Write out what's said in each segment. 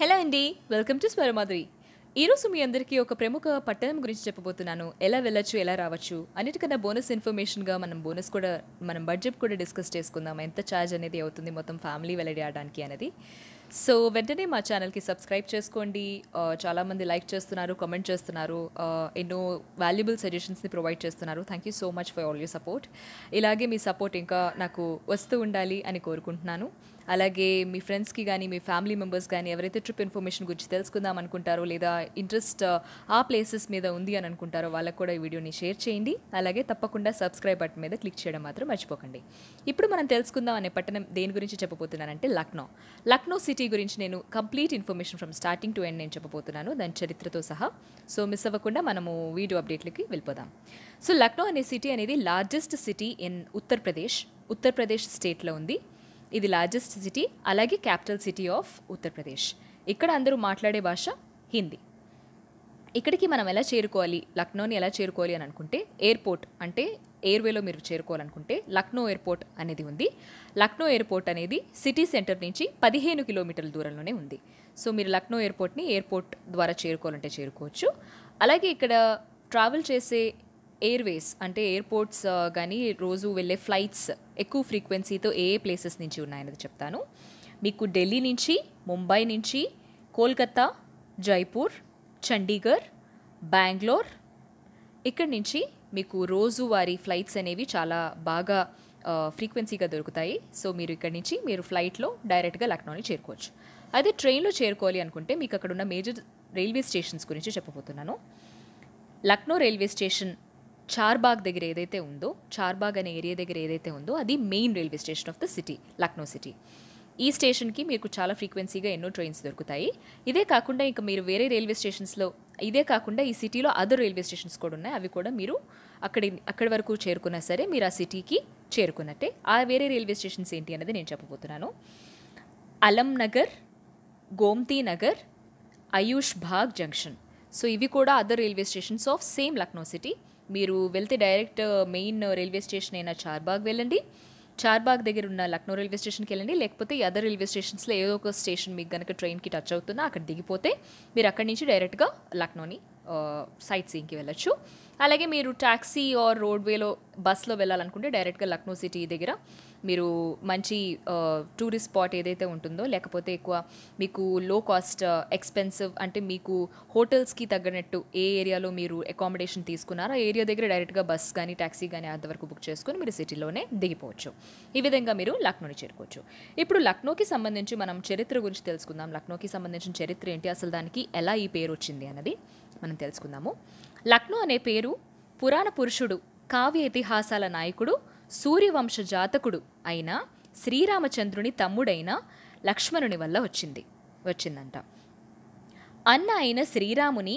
hello అండి welcome to Swaramadhuri ఈరోజు మీ అందరికీ ఒక ప్రముఖ పట్టణం గురించి చెప్పబోతున్నాను ఎలా వెళ్ళొచ్చు ఎలా రావచ్చు అన్నిటికన్నా బోనస్ ఇన్ఫర్మేషన్గా మనం బోనస్ కూడా మనం బడ్జెట్ కూడా డిస్కస్ చేసుకుందాం ఎంత ఛార్జ్ అనేది అవుతుంది మొత్తం ఫ్యామిలీ వెళ్ళడానికి అనేది సో వెంటనే మా ఛానల్కి సబ్స్క్రైబ్ చేసుకోండి చాలామంది లైక్ చేస్తున్నారు కమెంట్ చేస్తున్నారు ఎన్నో వాల్యుబుల్ సజెషన్స్ని ప్రొవైడ్ చేస్తున్నారు thank you so much for all you support ఇలాగే మీ సపోర్ట్ ఇంకా నాకు వస్తూ ఉండాలి అని కోరుకుంటున్నాను అలాగే మీ ఫ్రెండ్స్కి కానీ మీ ఫ్యామిలీ మెంబర్స్ కానీ ఎవరైతే ట్రిప్ ఇన్ఫర్మేషన్ గురించి తెలుసుకుందాం అనుకుంటారో లేదా ఇంట్రెస్ట్ uh, ఆ ప్లేసెస్ మీద ఉంది అని అనుకుంటారో వాళ్ళకు కూడా ఈ వీడియోని షేర్ చేయండి అలాగే తప్పకుండా సబ్స్క్రైబ్ బటన్ మీద క్లిక్ చేయడం మాత్రం మర్చిపోకండి ఇప్పుడు మనం తెలుసుకుందాం అనే పట్టణం దేని గురించి చెప్పబోతున్నానంటే లక్నో లక్నో సిటీ గురించి నేను complete information from starting to end నేను చెప్పబోతున్నాను దాని చరిత్రతో సహా సో మిస్ అవ్వకుండా మనము వీడియో అప్డేట్లకి వెళ్ళిపోదాం సో లక్నో అనే సిటీ అనేది largest city in Uttar Pradesh Uttar Pradesh స్టేట్లో ఉంది ఇది లార్జెస్ట్ సిటీ అలాగే క్యాపిటల్ సిటీ ఆఫ్ ఉత్తరప్రదేశ్ ఇక్కడ అందరూ మాట్లాడే భాష హిందీ ఇక్కడికి మనం ఎలా చేరుకోవాలి లక్నోని ఎలా చేరుకోవాలి అని అనుకుంటే ఎయిర్పోర్ట్ అంటే ఎయిర్వేలో మీరు చేరుకోవాలనుకుంటే లక్నో ఎయిర్పోర్ట్ అనేది ఉంది లక్నో ఎయిర్పోర్ట్ అనేది సిటీ సెంటర్ నుంచి పదిహేను కిలోమీటర్ల దూరంలోనే ఉంది సో మీరు లక్నో ఎయిర్పోర్ట్ని ఎయిర్పోర్ట్ ద్వారా చేరుకోవాలంటే చేరుకోవచ్చు అలాగే ఇక్కడ ట్రావెల్ చేసే ఎయిర్వేస్ అంటే ఎయిర్పోర్ట్స్ కానీ రోజు వెళ్ళే ఫ్లైట్స్ ఎక్కువ ఫ్రీక్వెన్సీతో ఏ ఏ ప్లేసెస్ నుంచి ఉన్నాయనేది చెప్తాను మీకు ఢిల్లీ నుంచి ముంబై నుంచి కోల్కత్తా జైపూర్ చండీగఢ్ బ్యాంగ్లూర్ ఇక్కడి నుంచి మీకు రోజువారి ఫ్లైట్స్ అనేవి చాలా బాగా ఫ్రీక్వెన్సీగా uh, దొరుకుతాయి సో మీరు ఇక్కడి నుంచి మీరు ఫ్లైట్లో డైరెక్ట్గా లక్నోని చేరుకోవచ్చు అదే ట్రైన్లో చేరుకోవాలి అనుకుంటే మీకు అక్కడ ఉన్న మేజర్ రైల్వే స్టేషన్స్ గురించి చెప్పబోతున్నాను లక్నో రైల్వే స్టేషన్ చార్బాగ్ దగ్గర ఏదైతే ఉందో చార్బాగ్ అనే ఏరియా దగ్గర ఏదైతే ఉందో అది main railway station of the city Lucknow city ఈ స్టేషన్కి మీకు చాలా ఫ్రీక్వెన్సీగా ఎన్నో ట్రైన్స్ దొరుకుతాయి ఇదే కాకుండా ఇంకా మీరు వేరే రైల్వే స్టేషన్స్లో ఇదే కాకుండా ఈ సిటీలో అదర్ రైల్వే స్టేషన్స్ కూడా ఉన్నాయి అవి కూడా మీరు అక్కడి అక్కడి వరకు చేరుకున్నా సరే మీరు ఆ సిటీకి చేరుకున్నట్టే ఆ వేరే రైల్వే స్టేషన్స్ ఏంటి అనేది నేను చెప్పబోతున్నాను Alam Nagar Gomti Nagar Aishbagh junction so ఇవి కూడా other railway stations of same Lucknow city మీరు వెళ్తే డైరెక్ట్ మెయిన్ రైల్వే స్టేషన్ అయిన చార్బాగ్ వెళ్ళండి చార్బాగ్ దగ్గర ఉన్న లక్నో రైల్వే స్టేషన్కి వెళ్ళండి లేకపోతే అదర్ రైల్వే స్టేషన్స్లో ఏదో ఒక స్టేషన్ మీకు కనుక ట్రైన్కి టచ్ అవుతుందో అక్కడ దిగిపోతే మీరు అక్కడి నుంచి డైరెక్ట్గా లక్నోని సైట్ సీయింగ్కి వెళ్ళచ్చు అలాగే మీరు ట్యాక్సీ ఆర్ రోడ్వేలో బస్లో వెళ్ళాలనుకుంటే డైరెక్ట్గా లక్నో సిటీ దగ్గర మీరు మంచి టూరిస్ట్ స్పాట్ ఏదైతే ఉంటుందో లేకపోతే ఎక్కువ మీకు లో కాస్ట్ ఎక్స్పెన్సివ్ అంటే మీకు హోటల్స్కి తగ్గినట్టు ఏ ఏరియాలో మీరు అకామిడేషన్ తీసుకున్నారో ఆ ఏరియా దగ్గర డైరెక్ట్గా బస్ కానీ ట్యాక్సీ కానీ అంత వరకు బుక్ చేసుకుని మీరు సిటీలోనే దిగిపోవచ్చు ఈ విధంగా మీరు లక్నోని చేరుకోవచ్చు ఇప్పుడు లక్నోకి సంబంధించి మనం చరిత్ర గురించి తెలుసుకుందాం లక్నోకి సంబంధించిన చరిత్ర ఏంటి అసలు దానికి ఎలా ఈ పేరు వచ్చింది అన్నది మనం తెలుసుకుందాము లక్నో అనే పేరు పురాణ పురుషుడు కావ్య ఇతిహాసాల నాయకుడు సూర్యవంశ జాతకుడు అయిన శ్రీరామచంద్రుని తమ్ముడైన లక్ష్మణుని వల్ల వచ్చింది వచ్చిందంట అన్న అయిన శ్రీరాముని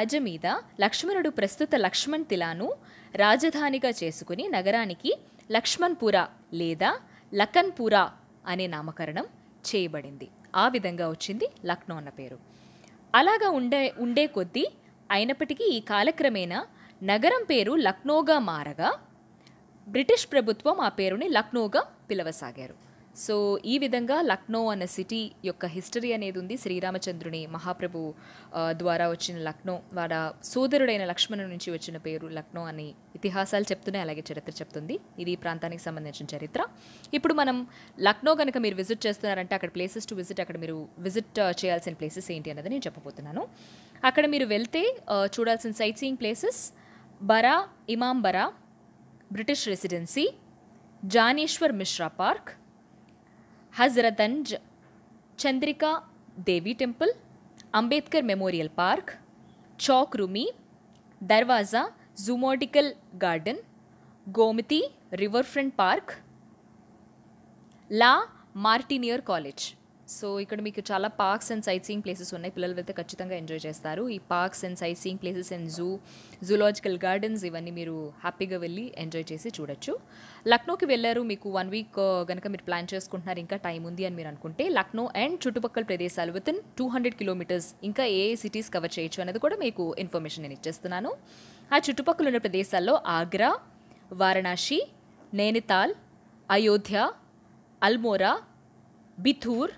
అజ మీద లక్ష్మణుడు ప్రస్తుత లక్ష్మణ్ తిలాను రాజధానిగా చేసుకుని నగరానికి లక్ష్మణ్పురా లేదా లఖన్పురా అనే నామకరణం చేయబడింది ఆ విధంగా వచ్చింది లక్నో అన్న పేరు అలాగా ఉండే ఉండే కొద్దీ అయినప్పటికీ ఈ కాలక్రమేణా నగరం పేరు లక్నోగా మారగా బ్రిటిష్ ప్రభుత్వం ఆ పేరుని లక్నోగా పిలవసాగారు సో ఈ విధంగా లక్నో అన్న సిటీ యొక్క హిస్టరీ అనేది ఉంది శ్రీరామచంద్రుని మహాప్రభు ద్వారా వచ్చిన లక్నో వాడ సోదరుడైన లక్ష్మణు నుంచి వచ్చిన పేరు లక్నో అని ఇతిహాసాలు చెప్తున్నాయి అలాగే చరిత్ర చెప్తుంది ఇది ప్రాంతానికి సంబంధించిన చరిత్ర ఇప్పుడు మనం లక్నో కనుక మీరు విజిట్ చేస్తున్నారంటే అక్కడ ప్లేసెస్ టు విజిట్ అక్కడ మీరు విజిట్ చేయాల్సిన ప్లేసెస్ ఏంటి అన్నది నేను చెప్పబోతున్నాను అక్కడ మీరు వెళ్తే చూడాల్సిన sightseeing places Bara Imambara British residency Janeshwar Mishra park Hazratganj Chandrika Devi temple Ambedkar memorial park Chowk Rumi Darwaza zoological garden Gomti riverfront park La Martiniere college so ఇక్కడ మీకు చాలా parks and sightseeing places ఉన్నాయి పిల్లలు వెళ్తే ఖచ్చితంగా ఎంజాయ్ చేస్తారు ఈ parks and sightseeing places and zoo zoological gardens ఇవన్నీ మీరు హ్యాపీగా వెళ్ళి ఎంజాయ్ చేసి చూడొచ్చు లక్నోకి వెళ్ళారు మీకు వన్ వీక్ కనుక మీరు ప్లాన్ చేసుకుంటున్నారు ఇంకా టైం ఉంది అని మీరు అనుకుంటే లక్నో అండ్ చుట్టుపక్కల ప్రదేశాలు within two hundred kilometres ఇంకా ఏ సిటీస్ కవర్ చేయొచ్చు అనేది కూడా మీకు ఇన్ఫర్మేషన్ నేను ఇచ్చేస్తున్నాను ఆ చుట్టుపక్కల ఉన్న ప్రదేశాల్లో ఆగ్రా వారణాసి నైనితాల్ అయోధ్య అల్మోరా బిథూర్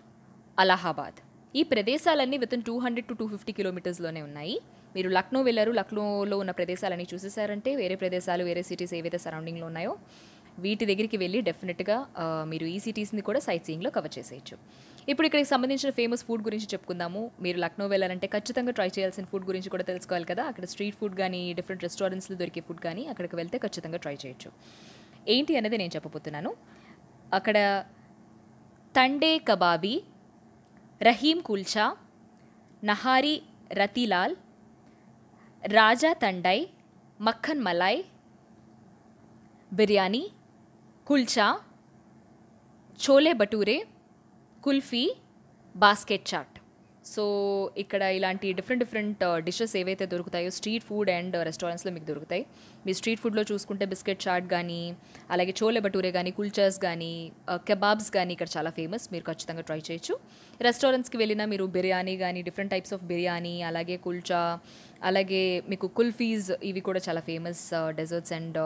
అలహాబాద్ ఈ ప్రదేశాలన్నీ within two hundred to two fifty కిలోమీటర్స్లోనే ఉన్నాయి మీరు లక్నో వెళ్ళారు లక్నోలో ఉన్న ప్రదేశాలన్నీ చూసేసారంటే వేరే ప్రదేశాలు వేరే సిటీస్ ఏవైతే సరౌండింగ్లో ఉన్నాయో వీటి దగ్గరికి వెళ్ళి డెఫినెట్గా మీరు ఈ సిటీస్ని కూడా సైట్ సీయింగ్లో కవర్ చేసేయచ్చు ఇప్పుడు ఇక్కడికి సంబంధించిన ఫేమస్ ఫుడ్ గురించి చెప్పుకుందాము మీరు లక్నో వెళ్ళాలంటే ఖచ్చితంగా ట్రై చేయాల్సిన ఫుడ్ గురించి కూడా తెలుసుకోవాలి కదా అక్కడ స్ట్రీట్ ఫుడ్ కానీ డిఫరెంట్ రెస్టారెంట్స్లో దొరికే ఫుడ్ కానీ అక్కడికి వెళ్తే ఖచ్చితంగా ట్రై చేయొచ్చు ఏంటి అనేది నేను చెప్పబోతున్నాను అక్కడ తండే కబాబీ रहीम कुलचा नहारी रतिलाल राजा तंडई मक्खन मलाई बिरयानी कुलचा छोले भटूरे कुल्फ़ी बास्केट चाट సో ఇక్కడ ఇలాంటి డిఫరెంట్ డిఫరెంట్ డిషెస్ ఏవైతే దొరుకుతాయో స్ట్రీట్ ఫుడ్ అండ్ రెస్టారెంట్స్లో మీకు దొరుకుతాయి మీ స్ట్రీట్ ఫుడ్లో చూసుకుంటే బిస్కెట్ చాట్ కానీ అలాగే చోలే బటూరే కానీ కుల్చాస్ కానీ కెబాబ్స్ కానీ ఇక్కడ చాలా ఫేమస్ మీరు ఖచ్చితంగా ట్రై చేయొచ్చు రెస్టారెంట్స్కి వెళ్ళినా మీరు బిర్యానీ కానీ డిఫరెంట్ టైప్స్ ఆఫ్ బిర్యానీ అలాగే కుల్చా అలాగే మీకు కుల్ఫీస్ ఇవి కూడా చాలా ఫేమస్ డెజర్ట్స్ అండ్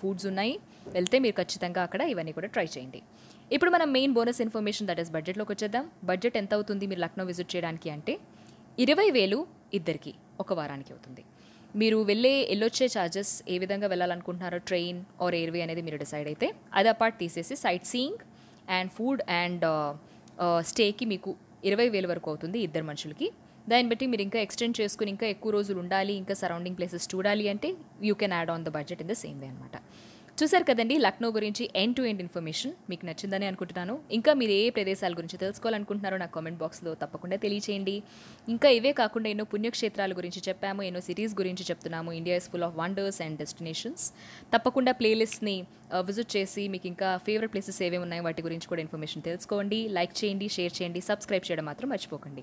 ఫుడ్స్ ఉన్నాయి వెళ్తే మీరు ఖచ్చితంగా అక్కడ ఇవన్నీ కూడా ట్రై చేయండి ఇప్పుడు మనం main bonus information that is బడ్జెట్లోకి వచ్చేద్దాం బడ్జెట్ ఎంత అవుతుంది మీరు లక్నో విజిట్ చేయడానికి అంటే ఇరవై వేలు ఇద్దరికి ఒక వారానికి అవుతుంది మీరు వెళ్ళే వెళ్ళొచ్చే ఛార్జెస్ ఏ విధంగా వెళ్ళాలనుకుంటున్నారో ట్రైన్ ఆర్ ఎయిర్వే అనేది మీరు డిసైడ్ అయితే అది అపార్ట్ తీసేసి sightseeing and food and స్టేకి మీకు ఇరవై వేలు వరకు అవుతుంది ఇద్దరు మనుషులకి దాన్ని బట్టి మీరు ఇంకా ఎక్స్టెండ్ చేసుకుని ఇంకా ఎక్కువ రోజులు ఉండాలి ఇంకా సరౌండింగ్ ప్లేసెస్ చూడాలి అంటే you can add on the budget in the same way అనమాట చూసారు కదండి లక్నో గురించి ఎండ్ టు ఎండ్ ఇన్ఫర్మేషన్ మీకు నచ్చిందని అనుకుంటున్నాను ఇంకా మీరు ఏ ప్రదేశాల గురించి తెలుసుకోవాలనుకుంటున్నారో నా కామెంట్ బాక్స్లో తప్పకుండా తెలియచేయండి ఇంకా ఇవే కాకుండా ఎన్నో పుణ్యక్షేత్రాల గురించి చెప్పాము ఎన్నో సిటీస్ గురించి చెప్తున్నాము India is full of wonders and destinations తప్పకుండా ప్లేలిస్ట్ని విజిట్ uh, చేసి మీకు ఇంకా ఫేవరెట్ ప్లేసెస్ ఏవేమి ఉన్నాయో వాటి గురించి కూడా ఇన్ఫర్మేషన్ తెలుసుకోండి లైక్ చేయండి షేర్ చేయండి సబ్స్క్రైబ్ చేయడం మాత్రం మర్చిపోకండి